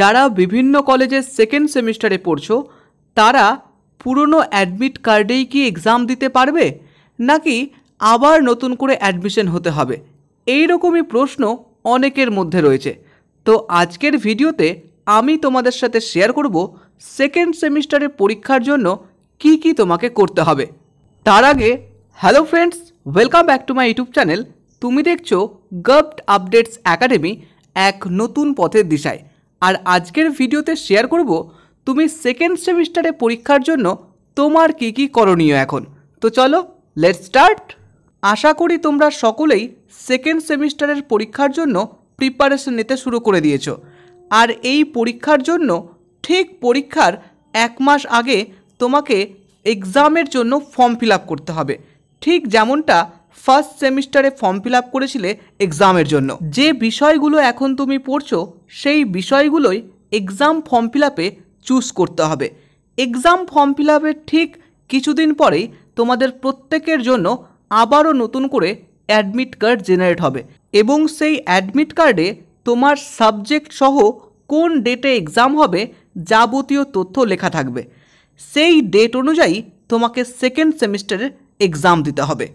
যারা বিভিন্ন কলেজের সেকেন্ড সেমিস্টারে পড়ছো তারা পুরনো অ্যাডমিট কার্ডেই কি এক্সাম দিতে পারবে নাকি আবার নতুন করে অ্যাডমিশন হতে হবে এই রকমই প্রশ্ন অনেকের মধ্যে রয়েছে তো আজকের ভিডিওতে আমি তোমাদের সাথে শেয়ার করব সেকেন্ড সেমিস্টারের পরীক্ষার জন্য কি কি তোমাকে করতে হবে তার আগে hello friends welcome back to my YouTube channel তুমি দেখছো গভড আপডেটস একাডেমি এক নতুন পথের দিশায় আর আজকের ভিডিওতে শেয়ার করব তুমি সেকেন্ড সেমিস্টারে পরীক্ষার জন্য তোমার কি কি করণীয় এখন তো চলো লেট স্টার্ট আশা করি তোমরা সকলেই সেকেন্ড সেমিস্টারের পরীক্ষার জন্য প্রিপারেশন নিতে শুরু করে দিয়েছ আর এই পরীক্ষার জন্য ঠিক পরীক্ষার এক মাস আগে তোমাকে এক্সামের জন্য ফর্ম ফিল করতে হবে ঠিক যেমনটা ফার্স্ট সেমিস্টারে ফর্ম ফিল আপ করেছিলে এক্সামের জন্য যে বিষয়গুলো এখন তুমি পড়ছো সেই বিষয়গুলোই এক্সাম ফর্ম ফিল আপে চুজ করতে হবে এক্সাম ফর্ম ফিল আপের ঠিক কিছুদিন পরেই তোমাদের প্রত্যেকের জন্য আবারও নতুন করে অ্যাডমিট কার্ড জেনারেট হবে এবং সেই অ্যাডমিট কার্ডে তোমার সাবজেক্ট সহ কোন ডেটে এক্সাম হবে যাবতীয় তথ্য লেখা থাকবে সেই ডেট অনুযায়ী তোমাকে সেকেন্ড সেমিস্টারের এক্সাম দিতে হবে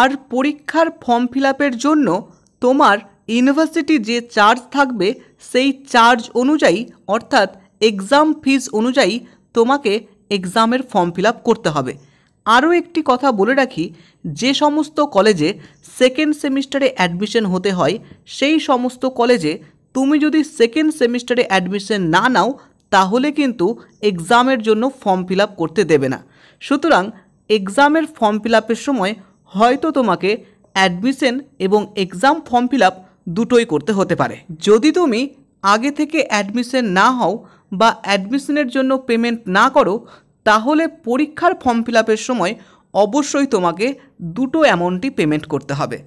আর পরীক্ষার ফর্ম ফিল জন্য তোমার ইউনিভার্সিটি যে চার্জ থাকবে সেই চার্জ অনুযায়ী অর্থাৎ এক্সাম ফিজ অনুযায়ী তোমাকে এক্সামের ফর্ম ফিল করতে হবে আরও একটি কথা বলে রাখি যে সমস্ত কলেজে সেকেন্ড সেমিস্টারে অ্যাডমিশন হতে হয় সেই সমস্ত কলেজে তুমি যদি সেকেন্ড সেমিস্টারে অ্যাডমিশন না নাও তাহলে কিন্তু এক্সামের জন্য ফর্ম ফিল করতে দেবে না সুতরাং এক্সামের ফর্ম ফিল সময় হয়তো তোমাকে অ্যাডমিশন এবং এক্সাম ফর্ম ফিল আপ দুটোই করতে হতে পারে যদি তুমি আগে থেকে অ্যাডমিশন না হও বা অ্যাডমিশনের জন্য পেমেন্ট না করো তাহলে পরীক্ষার ফর্ম ফিল আপের সময় অবশ্যই তোমাকে দুটো অ্যামাউন্টই পেমেন্ট করতে হবে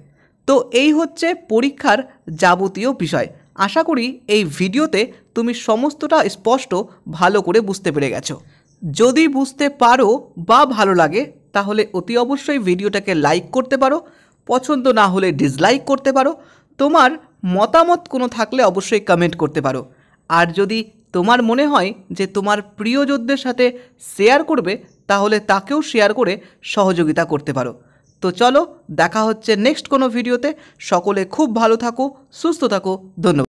তো এই হচ্ছে পরীক্ষার যাবতীয় বিষয় আশা করি এই ভিডিওতে তুমি সমস্তটা স্পষ্ট ভালো করে বুঝতে পেরে গেছো যদি বুঝতে পারো বা ভালো লাগে তাহলে অতি অবশ্যই ভিডিওটাকে লাইক করতে পারো পছন্দ না হলে ডিসলাইক করতে পারো তোমার মতামত কোনো থাকলে অবশ্যই কমেন্ট করতে পারো আর যদি তোমার মনে হয় যে তোমার প্রিয় যোদ্ধের সাথে শেয়ার করবে তাহলে তাকেও শেয়ার করে সহযোগিতা করতে পারো তো চলো দেখা হচ্ছে নেক্সট কোনো ভিডিওতে সকলে খুব ভালো থাকো সুস্থ থাকো ধন্যবাদ